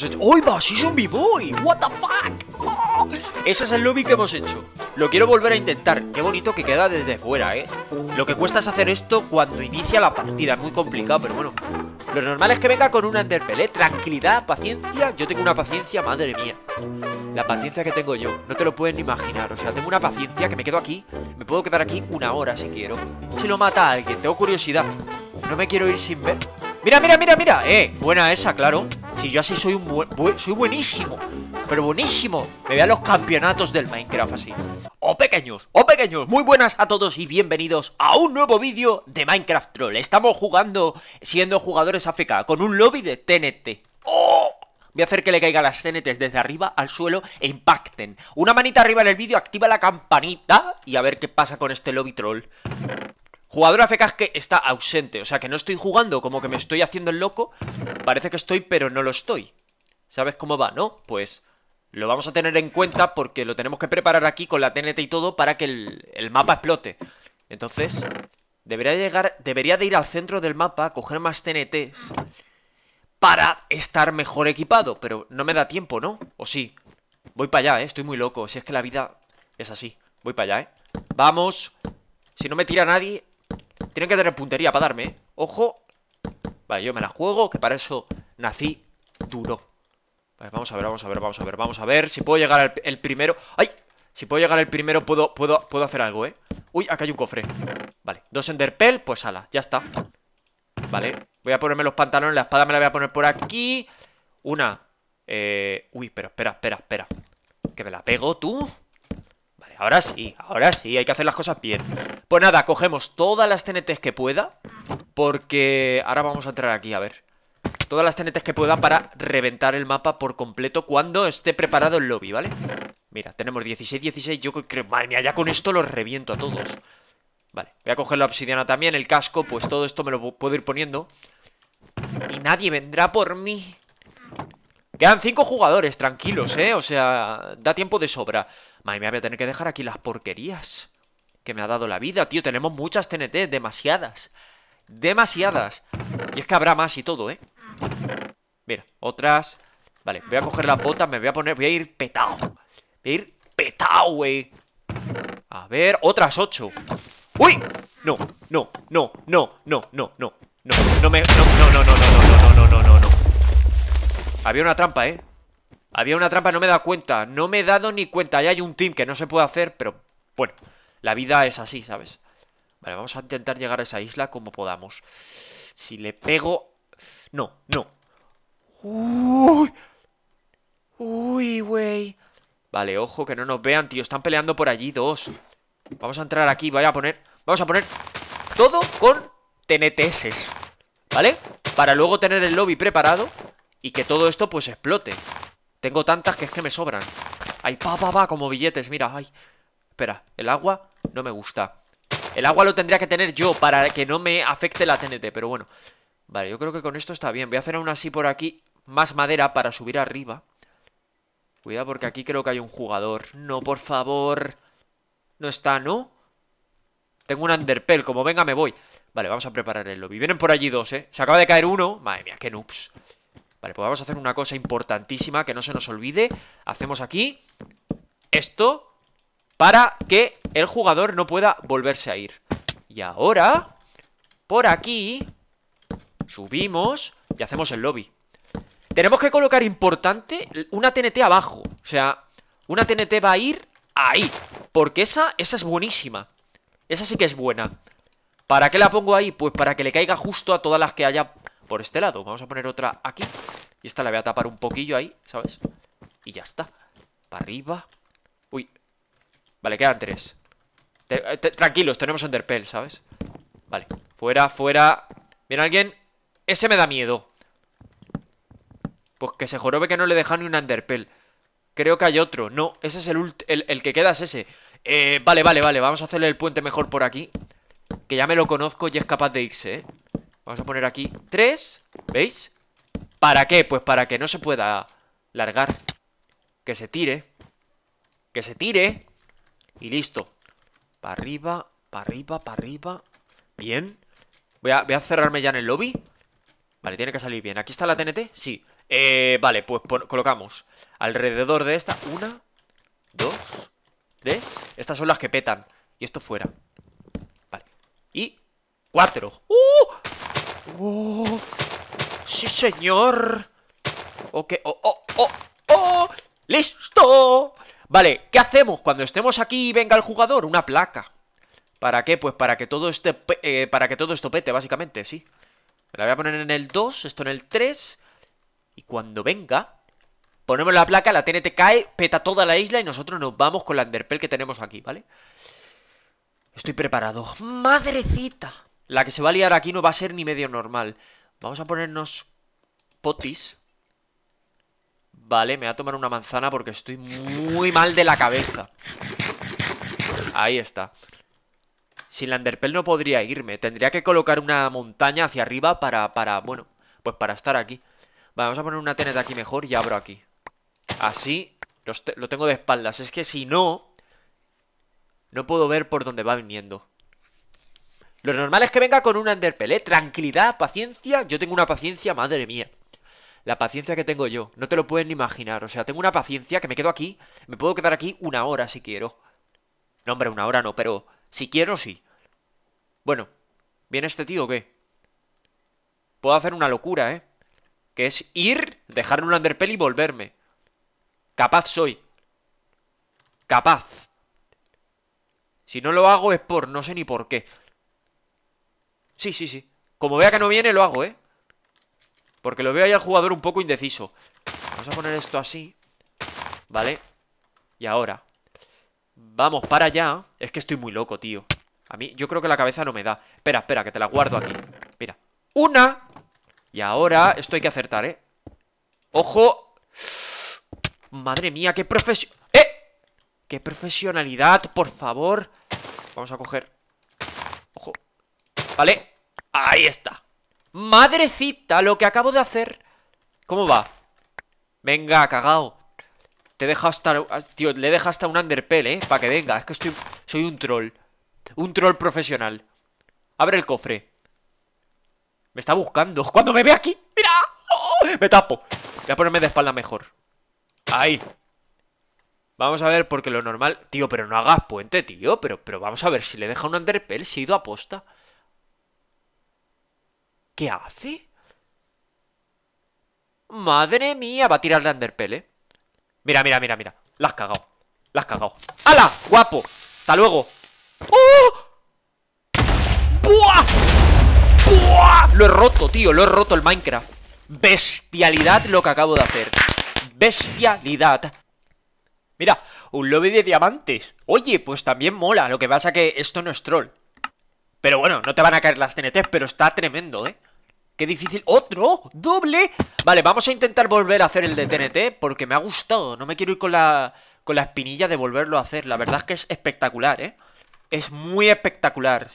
Pues, Oy va! ¡Sí es boy ¡What the fuck! ¡Oh! Ese es el lobby que hemos hecho. Lo quiero volver a intentar. Qué bonito que queda desde fuera, ¿eh? Lo que cuesta es hacer esto cuando inicia la partida. Es muy complicado, pero bueno. Lo normal es que venga con un underpele. Tranquilidad, paciencia. Yo tengo una paciencia, madre mía. La paciencia que tengo yo. No te lo pueden imaginar. O sea, tengo una paciencia que me quedo aquí. Me puedo quedar aquí una hora si quiero. Si lo mata a alguien, tengo curiosidad. No me quiero ir sin ver. Mira, mira, mira, mira Eh, buena esa, claro Si yo así soy un buen, soy buenísimo Pero buenísimo Me vean los campeonatos del Minecraft así O pequeños, o pequeños Muy buenas a todos y bienvenidos a un nuevo vídeo de Minecraft Troll Estamos jugando siendo jugadores AFK Con un lobby de TNT ¡Oh! Voy a hacer que le caigan las TNTs desde arriba al suelo e impacten Una manita arriba en el vídeo, activa la campanita Y a ver qué pasa con este lobby troll Jugador AFK que está ausente, o sea que no estoy jugando, como que me estoy haciendo el loco. Parece que estoy, pero no lo estoy. ¿Sabes cómo va, no? Pues lo vamos a tener en cuenta porque lo tenemos que preparar aquí con la TNT y todo para que el, el mapa explote. Entonces, debería llegar, debería de ir al centro del mapa, coger más TNTs para estar mejor equipado. Pero no me da tiempo, ¿no? ¿O sí? Voy para allá, ¿eh? Estoy muy loco. Si es que la vida es así. Voy para allá, ¿eh? Vamos. Si no me tira nadie, tienen que tener puntería para darme, ¿eh? Ojo. Vale, yo me la juego, que para eso nací duro. Vale, vamos a ver, vamos a ver, vamos a ver, vamos a ver. Si puedo llegar al el primero... ¡Ay! Si puedo llegar el primero, puedo, puedo, puedo hacer algo, ¿eh? Uy, acá hay un cofre. Vale, dos enderpel, pues ala, ya está. Vale, voy a ponerme los pantalones, la espada me la voy a poner por aquí. Una. Eh... Uy, pero espera, espera, espera. Que me la pego tú. Vale, ahora sí, ahora sí, hay que hacer las cosas bien. Pues nada, cogemos todas las tenetes que pueda, porque ahora vamos a entrar aquí, a ver. Todas las tenetes que pueda para reventar el mapa por completo cuando esté preparado el lobby, ¿vale? Mira, tenemos 16, 16, yo creo... Madre mía, ya con esto los reviento a todos. Vale, voy a coger la obsidiana también, el casco, pues todo esto me lo puedo ir poniendo. Y nadie vendrá por mí. Quedan cinco jugadores, tranquilos, ¿eh? O sea, da tiempo de sobra. Madre mía, voy a tener que dejar aquí las porquerías que me ha dado la vida, tío. Tenemos muchas TNT, demasiadas. Demasiadas. Y es que habrá más y todo, ¿eh? Mira, otras. Vale, voy a coger las botas, me voy a poner. Voy a ir petado. Voy a ir petado, güey. A ver, otras ocho. ¡Uy! No, no, no, no, no, no, no. No, no No, no, no, no, no, no, no, no, no, Había una trampa, ¿eh? Había una trampa, no me he dado cuenta. No me he dado ni cuenta. Ahí hay un team que no se puede hacer, pero bueno. La vida es así, ¿sabes? Vale, vamos a intentar llegar a esa isla como podamos. Si le pego... No, no. Uy. Uy, güey. Vale, ojo, que no nos vean, tío. Están peleando por allí dos. Vamos a entrar aquí. Voy a poner... Vamos a poner todo con TNTS. ¿Vale? Para luego tener el lobby preparado y que todo esto pues explote. Tengo tantas que es que me sobran. Ay, pa, pa, pa, como billetes, mira, ay. Espera, el agua. No me gusta. El agua lo tendría que tener yo para que no me afecte la TNT, pero bueno. Vale, yo creo que con esto está bien. Voy a hacer aún así por aquí más madera para subir arriba. Cuidado porque aquí creo que hay un jugador. No, por favor. No está, ¿no? Tengo un underpell. Como venga me voy. Vale, vamos a preparar el lobby. Vienen por allí dos, ¿eh? Se acaba de caer uno. Madre mía, qué noobs. Vale, pues vamos a hacer una cosa importantísima que no se nos olvide. Hacemos aquí esto para que el jugador no pueda volverse a ir. Y ahora, por aquí, subimos y hacemos el lobby. Tenemos que colocar, importante, una TNT abajo. O sea, una TNT va a ir ahí. Porque esa, esa es buenísima. Esa sí que es buena. ¿Para qué la pongo ahí? Pues para que le caiga justo a todas las que haya por este lado. Vamos a poner otra aquí. Y esta la voy a tapar un poquillo ahí, ¿sabes? Y ya está. Para arriba. Uy, Vale, quedan tres eh, Tranquilos, tenemos Underpell, ¿sabes? Vale, fuera, fuera ¿Viene alguien? Ese me da miedo Pues que se jorobe que no le deja ni un Underpell Creo que hay otro No, ese es el, ult el, que queda es ese eh, Vale, vale, vale, vamos a hacerle el puente mejor por aquí Que ya me lo conozco y es capaz de irse, ¿eh? Vamos a poner aquí tres ¿Veis? ¿Para qué? Pues para que no se pueda largar Que se tire Que se tire y listo. Para arriba, para arriba, para arriba. Bien. Voy a, voy a, cerrarme ya en el lobby. Vale, tiene que salir bien. ¿Aquí está la TNT? Sí. Eh, vale, pues colocamos alrededor de esta. Una, dos, tres. Estas son las que petan. Y esto fuera. Vale. Y cuatro. ¡Uh! ¡Oh! ¡Sí, señor! Ok. ¡Oh, oh, oh! ¡Oh! ¡Listo! Vale, ¿qué hacemos? Cuando estemos aquí y venga el jugador, una placa. ¿Para qué? Pues para que todo este eh, para que todo esto pete, básicamente, sí. la voy a poner en el 2, esto en el 3. Y cuando venga, ponemos la placa, la TNT cae, peta toda la isla y nosotros nos vamos con la Underpell que tenemos aquí, ¿vale? Estoy preparado. ¡Madrecita! La que se va a liar aquí no va a ser ni medio normal. Vamos a ponernos potis. Vale, me voy a tomar una manzana porque estoy muy mal de la cabeza. Ahí está. Sin la no podría irme. Tendría que colocar una montaña hacia arriba para, para, bueno, pues para estar aquí. Vale, vamos a poner una tened aquí mejor y abro aquí. Así lo tengo de espaldas. Es que si no, no puedo ver por dónde va viniendo. Lo normal es que venga con una Underpell, ¿eh? Tranquilidad, paciencia. Yo tengo una paciencia, madre mía la paciencia que tengo yo. No te lo pueden ni imaginar. O sea, tengo una paciencia que me quedo aquí. Me puedo quedar aquí una hora si quiero. No, hombre, una hora no, pero si quiero, sí. Bueno, ¿viene este tío o qué? Puedo hacer una locura, ¿eh? Que es ir, dejar un underpell y volverme. Capaz soy. Capaz. Si no lo hago es por no sé ni por qué. Sí, sí, sí. Como vea que no viene, lo hago, ¿eh? Porque lo veo ahí al jugador un poco indeciso Vamos a poner esto así Vale Y ahora Vamos para allá Es que estoy muy loco, tío A mí, yo creo que la cabeza no me da Espera, espera, que te la guardo aquí Mira ¡Una! Y ahora esto hay que acertar, ¿eh? ¡Ojo! Madre mía, qué profesión... ¡Eh! ¡Qué profesionalidad, por favor! Vamos a coger... ¡Ojo! Vale, ahí está Madrecita, lo que acabo de hacer ¿Cómo va? Venga, cagao Te deja hasta... Tío, le deja hasta un underpell, eh Para que venga, es que estoy... Soy un troll Un troll profesional Abre el cofre Me está buscando Cuando me ve aquí ¡Mira! ¡Oh! Me tapo Voy a ponerme de espalda mejor Ahí Vamos a ver, porque lo normal... Tío, pero no hagas puente, tío Pero, pero vamos a ver, si le deja un underpell si he ido a posta ¿Qué hace? Madre mía, va a tirar underpell, eh Mira, mira, mira, mira. La has cagado. La has cagado. ¡Hala! ¡Guapo! ¡Hasta luego! ¡Oh! ¡Buah! ¡Buah! Lo he roto, tío. Lo he roto el Minecraft. Bestialidad lo que acabo de hacer. Bestialidad. Mira, un lobby de diamantes. Oye, pues también mola. Lo que pasa que esto no es troll. Pero bueno, no te van a caer las TNTs, pero está tremendo, ¿eh? Qué difícil. ¡Otro! ¡Doble! Vale, vamos a intentar volver a hacer el de TNT porque me ha gustado. No me quiero ir con la, con la espinilla de volverlo a hacer. La verdad es que es espectacular, ¿eh? Es muy espectacular.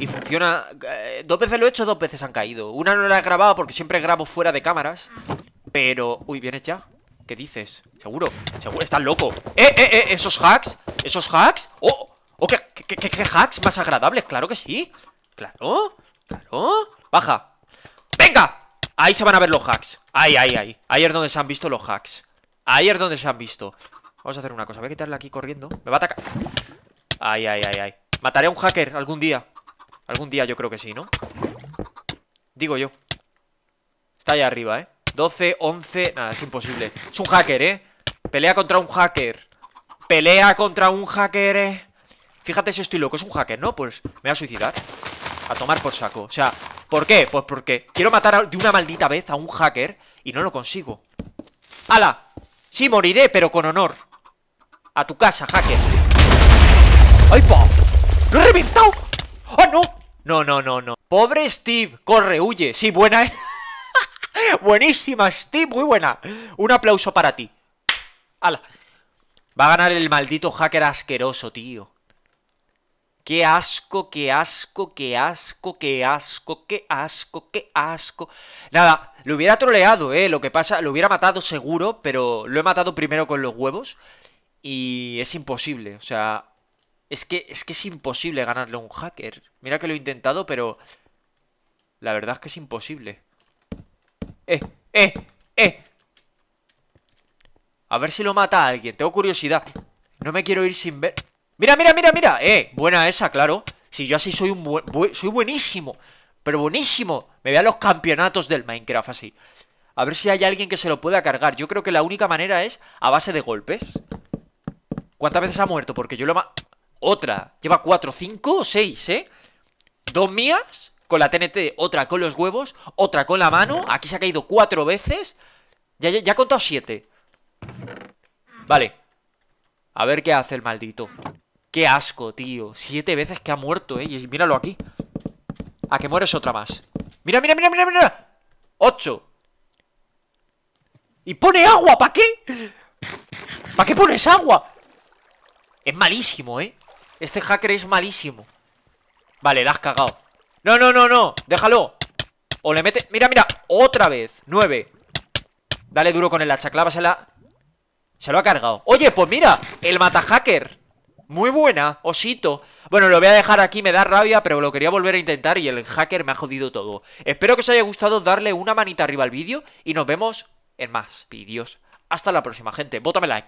Y funciona... Eh, dos veces lo he hecho, dos veces han caído. Una no la he grabado porque siempre grabo fuera de cámaras. Pero... Uy, bien hecha! ¿Qué dices? ¿Seguro? ¿Seguro? ¡Estás loco! ¡Eh, eh, eh! ¿Esos hacks? ¿Esos hacks? ¡Oh! oh oh qué hacks más agradables! ¡Claro que sí! ¡Claro! ¡Claro! baja ¡Venga! Ahí se van a ver los hacks Ahí, ahí, ahí Ahí es donde se han visto los hacks Ahí es donde se han visto Vamos a hacer una cosa Voy a quitarle aquí corriendo Me va a atacar Ahí, ahí, ahí, ahí Mataré a un hacker algún día Algún día yo creo que sí, ¿no? Digo yo Está allá arriba, ¿eh? 12, 11... Nada, es imposible Es un hacker, ¿eh? Pelea contra un hacker Pelea contra un hacker, ¿eh? Fíjate si estoy loco Es un hacker, ¿no? Pues me voy a suicidar a tomar por saco O sea, ¿por qué? Pues porque quiero matar de una maldita vez a un hacker Y no lo consigo ¡Hala! Sí, moriré, pero con honor A tu casa, hacker ¡Ay, pa! ¡Lo he reventado! ¡Oh, no! No, no, no, no Pobre Steve, corre, huye Sí, buena, es. ¿eh? Buenísima, Steve, muy buena Un aplauso para ti ¡Hala! Va a ganar el maldito hacker asqueroso, tío Qué asco, qué asco, qué asco, qué asco, qué asco, qué asco. Nada, lo hubiera troleado, eh. Lo que pasa, lo hubiera matado seguro, pero lo he matado primero con los huevos. Y es imposible, o sea. Es que es, que es imposible ganarle a un hacker. Mira que lo he intentado, pero. La verdad es que es imposible. ¡Eh! ¡Eh! ¡Eh! A ver si lo mata alguien. Tengo curiosidad. No me quiero ir sin ver. Mira, mira, mira, mira. Eh, buena esa, claro. Si yo así soy un buen, soy buenísimo. Pero buenísimo. Me vean los campeonatos del Minecraft así. A ver si hay alguien que se lo pueda cargar. Yo creo que la única manera es a base de golpes. ¿Cuántas veces ha muerto? Porque yo lo Otra. Lleva cuatro, cinco, seis, ¿eh? Dos mías con la TNT, otra con los huevos, otra con la mano. Aquí se ha caído cuatro veces. Ya, ya, contado siete. Vale. A ver qué hace el maldito. Qué asco, tío. Siete veces que ha muerto, eh. Y míralo aquí. A que mueres otra más. Mira, mira, mira, mira, mira. Ocho. Y pone agua, ¿para qué? ¿Para qué pones agua? Es malísimo, ¿eh? Este hacker es malísimo. Vale, la has cagado. No, no, no, no. Déjalo. O le mete... Mira, mira. Otra vez. Nueve. Dale duro con el hacha. Clávasela. Se lo ha cargado. Oye, pues mira. El matahacker. Muy buena, osito. Bueno, lo voy a dejar aquí, me da rabia, pero lo quería volver a intentar y el hacker me ha jodido todo. Espero que os haya gustado darle una manita arriba al vídeo y nos vemos en más vídeos. Hasta la próxima, gente. Bótame like.